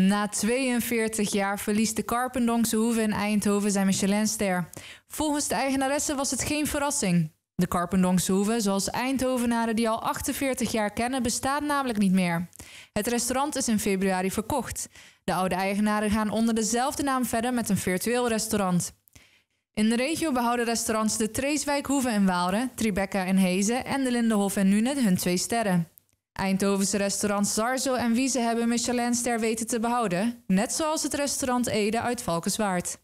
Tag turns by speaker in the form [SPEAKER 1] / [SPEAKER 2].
[SPEAKER 1] Na 42 jaar verliest de Carpendonkse Hoeve in Eindhoven zijn Michelinster. Volgens de eigenaresse was het geen verrassing. De Carpendonkse Hoeve, zoals Eindhovenaren die al 48 jaar kennen, bestaat namelijk niet meer. Het restaurant is in februari verkocht. De oude eigenaren gaan onder dezelfde naam verder met een virtueel restaurant. In de regio behouden restaurants de Treeswijk in Waalre, Tribeca in Hezen en de Lindenhof in Nuenen hun twee sterren. Eindhovense restaurants Zarzo en Wiese hebben Michelinster weten te behouden, net zoals het restaurant Ede uit Valkenswaard.